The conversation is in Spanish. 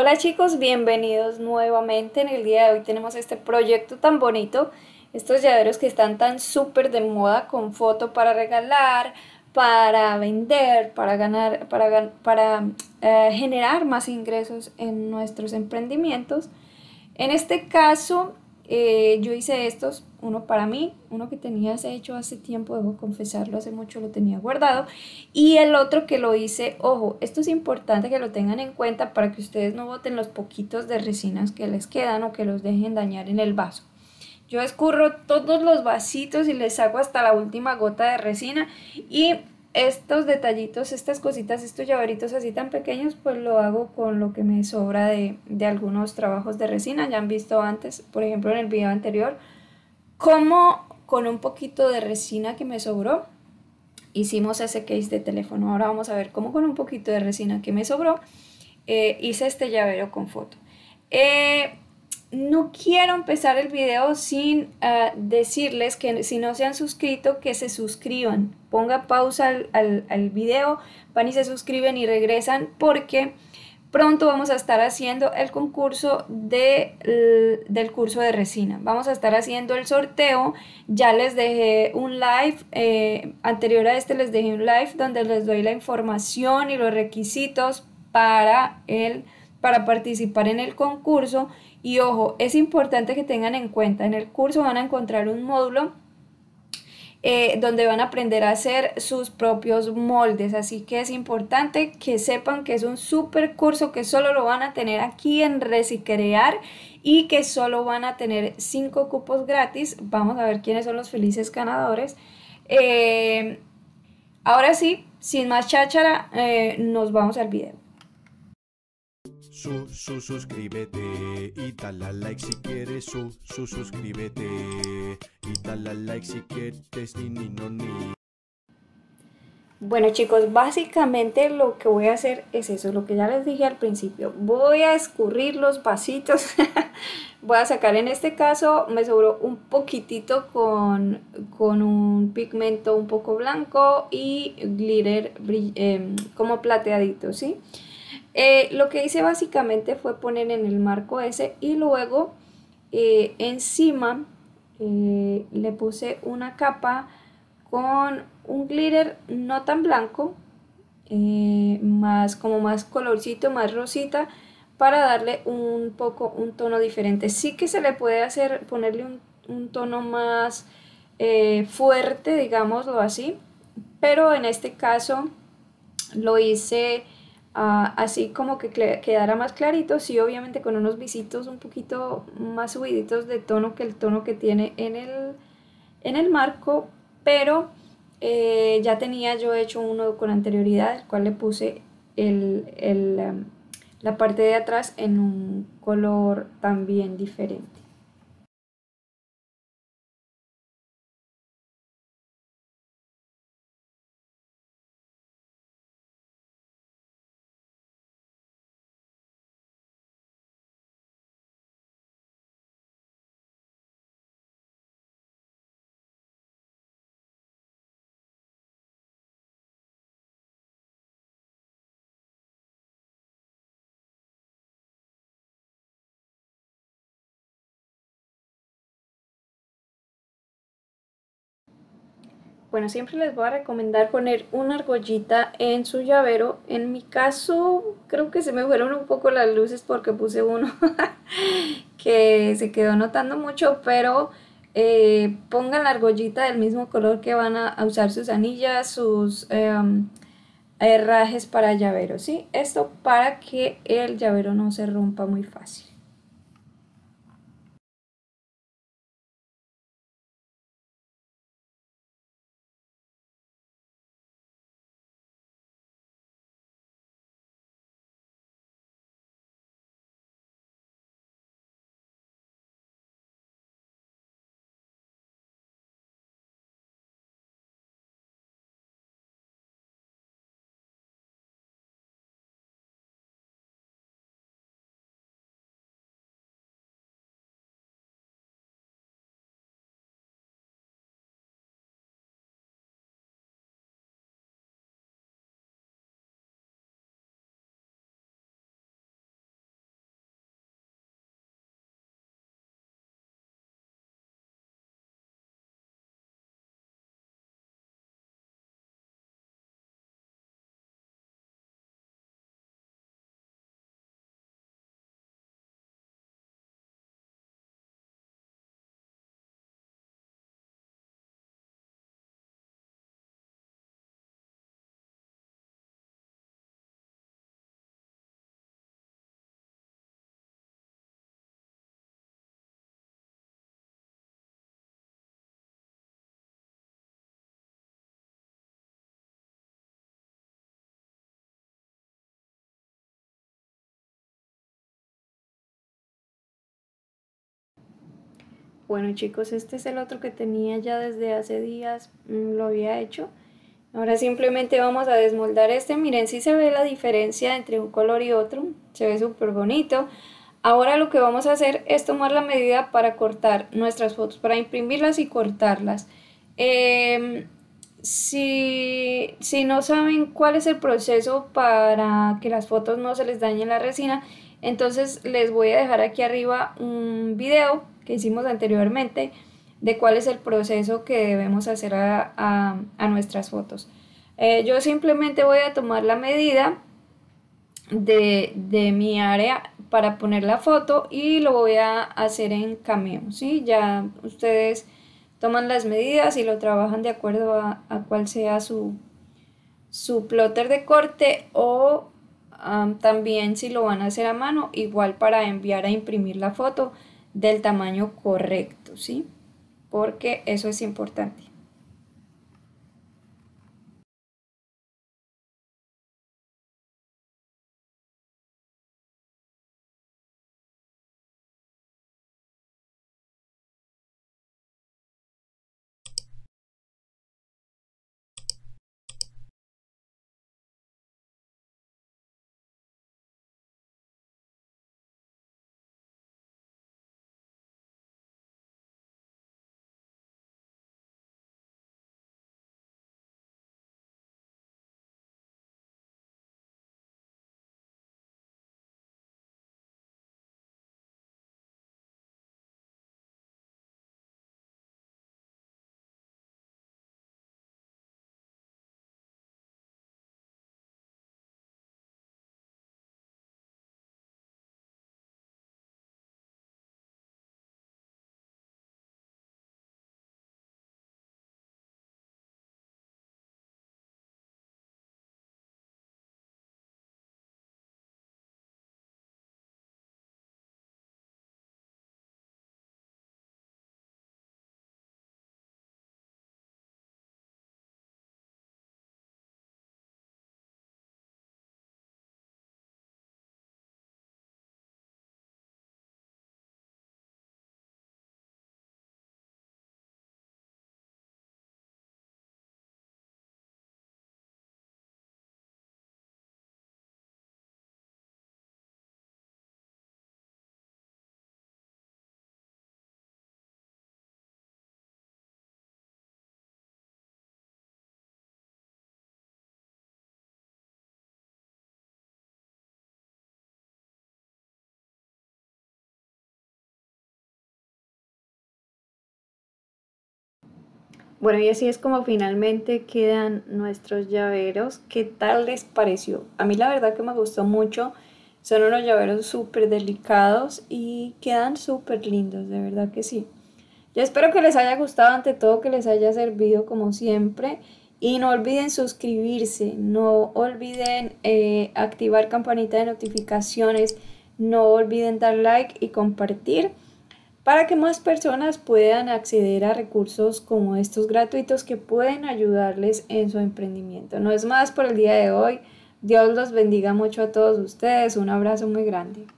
Hola chicos, bienvenidos nuevamente. En el día de hoy tenemos este proyecto tan bonito, estos llaveros que están tan súper de moda con foto para regalar, para vender, para ganar, para, para eh, generar más ingresos en nuestros emprendimientos. En este caso eh, yo hice estos, uno para mí, uno que tenía hecho hace tiempo, debo confesarlo, hace mucho lo tenía guardado, y el otro que lo hice, ojo, esto es importante que lo tengan en cuenta para que ustedes no boten los poquitos de resinas que les quedan o que los dejen dañar en el vaso. Yo escurro todos los vasitos y les hago hasta la última gota de resina y estos detallitos, estas cositas, estos llaveritos así tan pequeños, pues lo hago con lo que me sobra de, algunos trabajos de resina. Ya han visto antes, por ejemplo en el video anterior, cómo con un poquito de resina que me sobró, hicimos ese case de teléfono. Ahora vamos a ver cómo con un poquito de resina que me sobró, eh, hice este llavero con foto. Eh, no quiero empezar el video sin ah, decirles que si no se han suscrito, que se suscriban. Ponga pausa al, video, van y se suscriben y regresan porque pronto vamos a estar haciendo el concurso del curso de resina. Vamos a estar haciendo el sorteo. Ya les dejé un live, eh, anterior a este les dejé un live donde les doy la información y los requisitos para el para participar en el concurso y ojo, es importante que tengan en cuenta, en el curso van a encontrar un módulo eh, donde van a aprender a hacer sus propios moldes. Así que es importante que sepan que es un super curso que solo lo van a tener aquí en Recicrear y que solo van a tener 5 cupos gratis. Vamos a ver quiénes son los felices ganadores. Eh, ahora sí, sin más cháchara, eh, nos vamos al video su, suscríbete y dale like si quieres, su, suscríbete y dale like si quieres, Bueno chicos, básicamente lo que voy a hacer es eso, lo que ya les dije al principio. Voy a escurrir los pasitos. voy a sacar en este caso, me sobró un poquitito con, con un pigmento un poco blanco y glitter em, como plateadito, ¿sí? sí eh, lo que hice básicamente fue poner en el marco ese y luego eh, encima eh, le puse una capa con un glitter no tan blanco, más como más colorcito, más rosita, para darle un poco un tono diferente. Sí que se le puede hacer ponerle un, tono más fuerte, digámoslo así, pero en este caso lo hice Ah, así como que quedara más clarito, sí obviamente con unos visitos un poquito más subiditos de tono que el tono que tiene en el, en el marco, pero eh, ya tenía yo hecho uno con anterioridad, el cual le puse um, la parte de atrás en un color también diferente. Bueno, siempre les voy a recomendar poner una argollita en su llavero. En mi caso, creo que se me fueron un poco las luces porque puse uno que se quedó notando mucho, pero eh, pongan la argollita del mismo color que van a, usar sus anillas, sus em, herrajes para llavero, ¿sí? Esto para que el llavero no se rompa muy fácil. Bueno chicos, este es el otro que tenía ya desde hace días, mm, lo había hecho. Ahora simplemente vamos a desmoldar este. Miren, si se ve la diferencia entre un color y otro. Se ve súper bonito. Ahora lo que vamos a hacer es tomar la medida para cortar nuestras fotos, para imprimirlas y cortarlas. Em, si, si no saben cuál es el proceso para que las fotos no se les dañe la resina, entonces les voy a dejar aquí arriba un video que hicimos anteriormente, de cuál es el proceso que debemos hacer a, nuestras fotos. Eh, yo simplemente voy a tomar la medida de, mi área para poner la foto y lo voy a hacer en Cameo, ¿sí? Ya ustedes toman las medidas y lo trabajan de acuerdo a, cuál sea su, su plotter de corte o también si lo van a hacer a mano, igual para enviar a imprimir la foto del tamaño correcto, ¿sí? Porque eso es importante. Bueno, y así es como finalmente quedan nuestros llaveros. ¿Qué tal les pareció? A mí la verdad que me gustó mucho. Son unos llaveros súper delicados y quedan súper lindos, de verdad que sí. Yo espero que les haya gustado, ante todo que les haya servido como siempre. Y no olviden suscribirse, no olviden eh, activar campanita de notificaciones, no olviden dar like y compartir para que más personas puedan acceder a recursos como estos gratuitos que pueden ayudarles en su emprendimiento. No es más por el día de hoy. Dios los bendiga mucho a todos ustedes. Un abrazo muy grande.